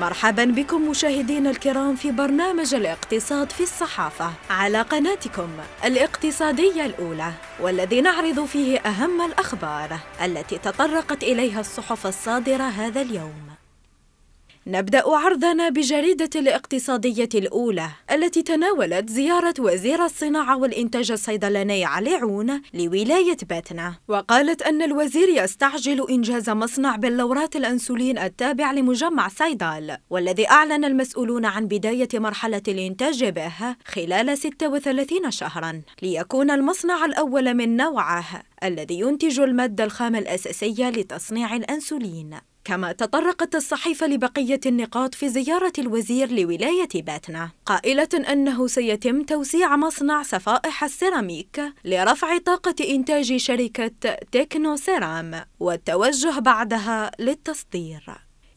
مرحبا بكم مشاهدينا الكرام في برنامج الاقتصاد في الصحافة على قناتكم الاقتصادية الأولى والذي نعرض فيه أهم الأخبار التي تطرقت إليها الصحف الصادرة هذا اليوم نبدأ عرضنا بجريدة الاقتصادية الأولى التي تناولت زيارة وزير الصناعة والإنتاج الصيدلاني علي عون لولاية باتنا وقالت أن الوزير يستعجل إنجاز مصنع بلورات الأنسولين التابع لمجمع صيدال والذي أعلن المسؤولون عن بداية مرحلة الإنتاج به خلال 36 شهرا ليكون المصنع الأول من نوعه الذي ينتج المادة الخام الأساسية لتصنيع الأنسولين كما تطرقت الصحيفة لبقية النقاط في زيارة الوزير لولاية باتنا قائلة أنه سيتم توسيع مصنع صفائح السيراميك لرفع طاقة إنتاج شركة تكنو سيرام والتوجه بعدها للتصدير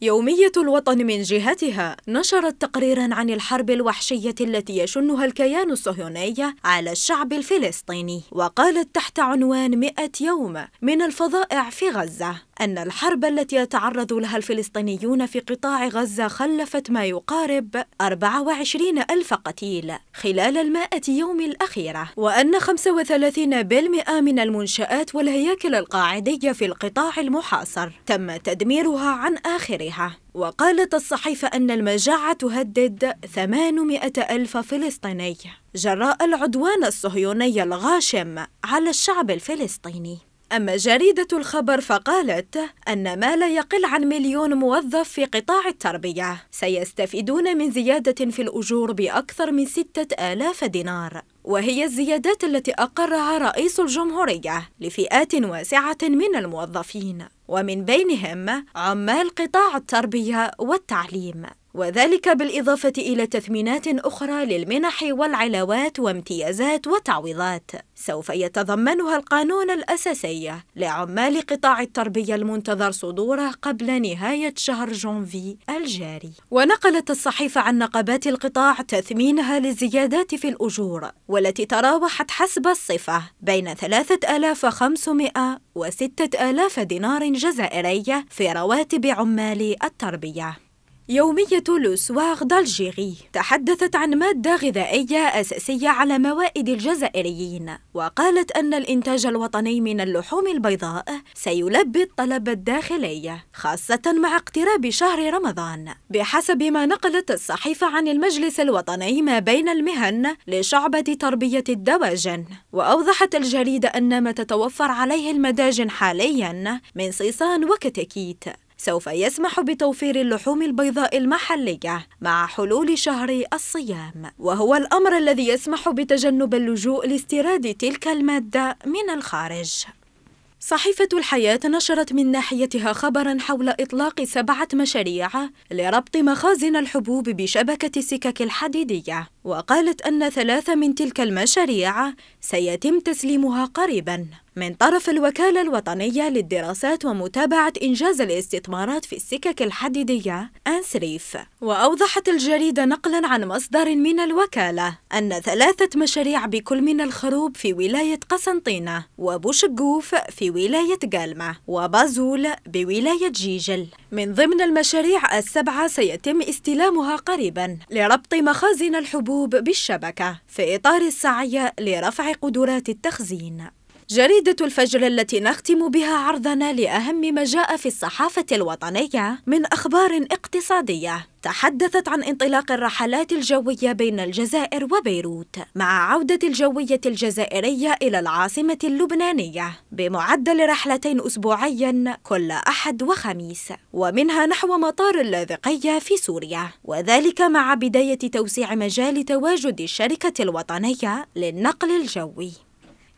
يومية الوطن من جهتها نشرت تقريرا عن الحرب الوحشية التي يشنها الكيان الصهيوني على الشعب الفلسطيني وقالت تحت عنوان مئة يوم من الفظائع في غزة أن الحرب التي يتعرض لها الفلسطينيون في قطاع غزة خلفت ما يقارب 24 ألف قتيل خلال المائة يوم الأخيرة وأن 35% من المنشآت والهياكل القاعدية في القطاع المحاصر تم تدميرها عن آخرها وقالت الصحيفة أن المجاعة تهدد 800 ألف فلسطيني جراء العدوان الصهيوني الغاشم على الشعب الفلسطيني أما جريدة الخبر فقالت أن ما لا يقل عن مليون موظف في قطاع التربية سيستفيدون من زيادة في الأجور بأكثر من ستة آلاف دينار وهي الزيادات التي أقرها رئيس الجمهورية لفئات واسعة من الموظفين ومن بينهم عمال قطاع التربية والتعليم وذلك بالإضافة إلى تثمينات أخرى للمنح والعلاوات وامتيازات وتعويضات سوف يتضمنها القانون الأساسي لعمال قطاع التربية المنتظر صدوره قبل نهاية شهر جونفي الجاري ونقلت الصحيفة عن نقابات القطاع تثمينها للزيادات في الأجور والتي تراوحت حسب الصفة بين 3500 و 6000 دينار جزائرية في رواتب عمال التربية يومية لوسواغ دالجيري تحدثت عن مادة غذائية أساسية على موائد الجزائريين وقالت أن الإنتاج الوطني من اللحوم البيضاء سيلبي الطلب الداخلي خاصة مع اقتراب شهر رمضان بحسب ما نقلت الصحيفة عن المجلس الوطني ما بين المهن لشعبة تربية الدواجن وأوضحت الجريدة أن ما تتوفر عليه المداجن حاليا من صيصان وكتاكيت سوف يسمح بتوفير اللحوم البيضاء المحلية مع حلول شهر الصيام وهو الأمر الذي يسمح بتجنب اللجوء لاستيراد تلك المادة من الخارج صحيفة الحياة نشرت من ناحيتها خبرا حول إطلاق سبعة مشاريع لربط مخازن الحبوب بشبكة السكك الحديدية وقالت أن ثلاثة من تلك المشاريع سيتم تسليمها قريباً من طرف الوكالة الوطنية للدراسات ومتابعة إنجاز الاستثمارات في السكك الحديدية أنسريف وأوضحت الجريدة نقلا عن مصدر من الوكالة أن ثلاثة مشاريع بكل من الخروب في ولاية قسنطينة وبوشقوف في ولاية قالمة وبازول بولاية جيجل من ضمن المشاريع السبعة سيتم استلامها قريبا لربط مخازن الحبوب بالشبكة في إطار السعي لرفع قدرات التخزين جريدة الفجر التي نختم بها عرضنا لأهم ما جاء في الصحافة الوطنية من أخبار اقتصادية تحدثت عن انطلاق الرحلات الجوية بين الجزائر وبيروت مع عودة الجوية الجزائرية إلى العاصمة اللبنانية بمعدل رحلتين أسبوعيا كل أحد وخميس ومنها نحو مطار اللاذقية في سوريا وذلك مع بداية توسيع مجال تواجد الشركة الوطنية للنقل الجوي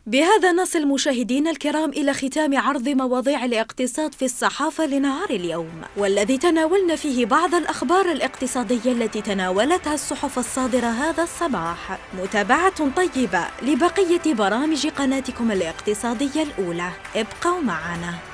بهذا نصل مشاهدينا الكرام إلى ختام عرض مواضيع الاقتصاد في الصحافة لنهار اليوم والذي تناولنا فيه بعض الأخبار الاقتصادية التي تناولتها الصحف الصادرة هذا الصباح متابعة طيبة لبقية برامج قناتكم الاقتصادية الأولى ابقوا معنا